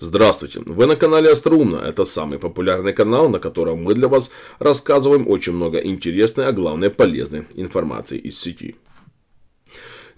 Здравствуйте! Вы на канале Остроумно. Это самый популярный канал, на котором мы для вас рассказываем очень много интересной, а главное полезной информации из сети.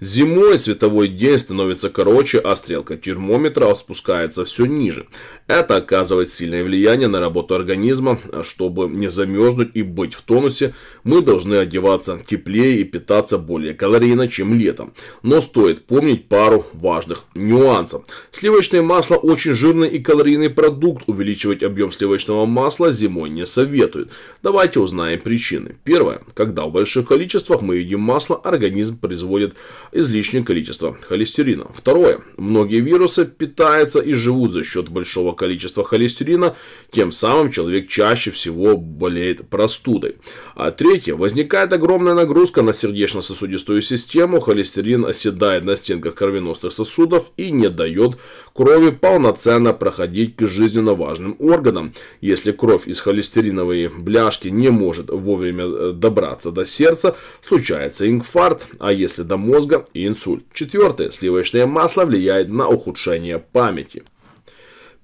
Зимой световой день становится короче, а стрелка термометра спускается все ниже. Это оказывает сильное влияние на работу организма. А чтобы не замерзнуть и быть в тонусе, мы должны одеваться теплее и питаться более калорийно, чем летом. Но стоит помнить пару важных нюансов. Сливочное масло очень жирный и калорийный продукт. Увеличивать объем сливочного масла зимой не советуют. Давайте узнаем причины. Первое. Когда в больших количествах мы едим масло, организм производит излишнее количество холестерина. Второе. Многие вирусы питаются и живут за счет большого количества холестерина, тем самым человек чаще всего болеет простудой. А третье. Возникает огромная нагрузка на сердечно-сосудистую систему, холестерин оседает на стенках кровеносных сосудов и не дает крови полноценно проходить к жизненно важным органам. Если кровь из холестериновой бляшки не может вовремя э, добраться до сердца, случается инфаркт, а если до мозга, и инсульт. Четвертое. Сливочное масло влияет на ухудшение памяти.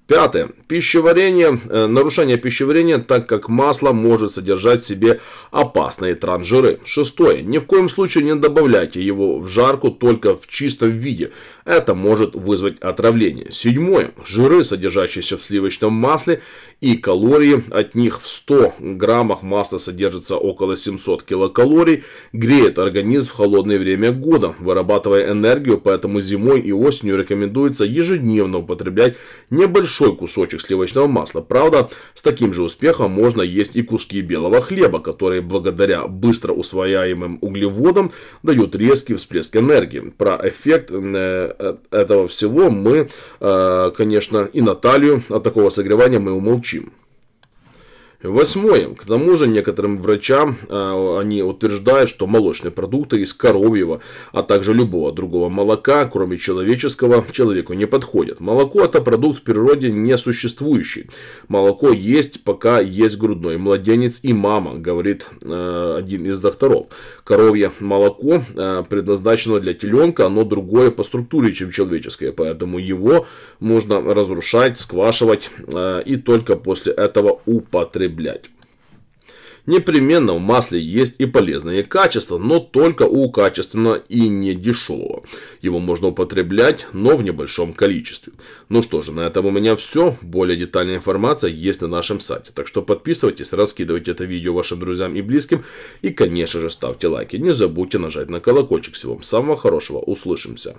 Пятое. Пищеварение, э, нарушение пищеварения, так как масло может содержать в себе опасные транжиры. Шестое. Ни в коем случае не добавляйте его в жарку только в чистом виде. Это может вызвать отравление. Седьмое. Жиры, содержащиеся в сливочном масле и калории, от них в 100 граммах масла содержится около 700 килокалорий, греет организм в холодное время года, вырабатывая энергию, поэтому зимой и осенью рекомендуется ежедневно употреблять небольшой большой кусочек сливочного масла. Правда, с таким же успехом можно есть и куски белого хлеба, которые благодаря быстро усвояемым углеводам дают резкий всплеск энергии. Про эффект э, э, этого всего мы, э, конечно, и Наталью от такого согревания мы умолчим. Восьмое. К тому же некоторым врачам э, они утверждают, что молочные продукты из коровьего, а также любого другого молока, кроме человеческого, человеку не подходят. Молоко это продукт в природе не существующий. Молоко есть, пока есть грудной младенец и мама, говорит э, один из докторов. Коровье молоко э, предназначено для теленка, оно другое по структуре, чем человеческое, поэтому его можно разрушать, сквашивать и только после этого употреблять употреблять. Непременно в масле есть и полезные качества, но только у качественного и не дешевого. Его можно употреблять, но в небольшом количестве. Ну что же, на этом у меня все. Более детальная информация есть на нашем сайте. Так что подписывайтесь, раскидывайте это видео вашим друзьям и близким. И конечно же ставьте лайки. Не забудьте нажать на колокольчик. Всего вам самого хорошего. Услышимся.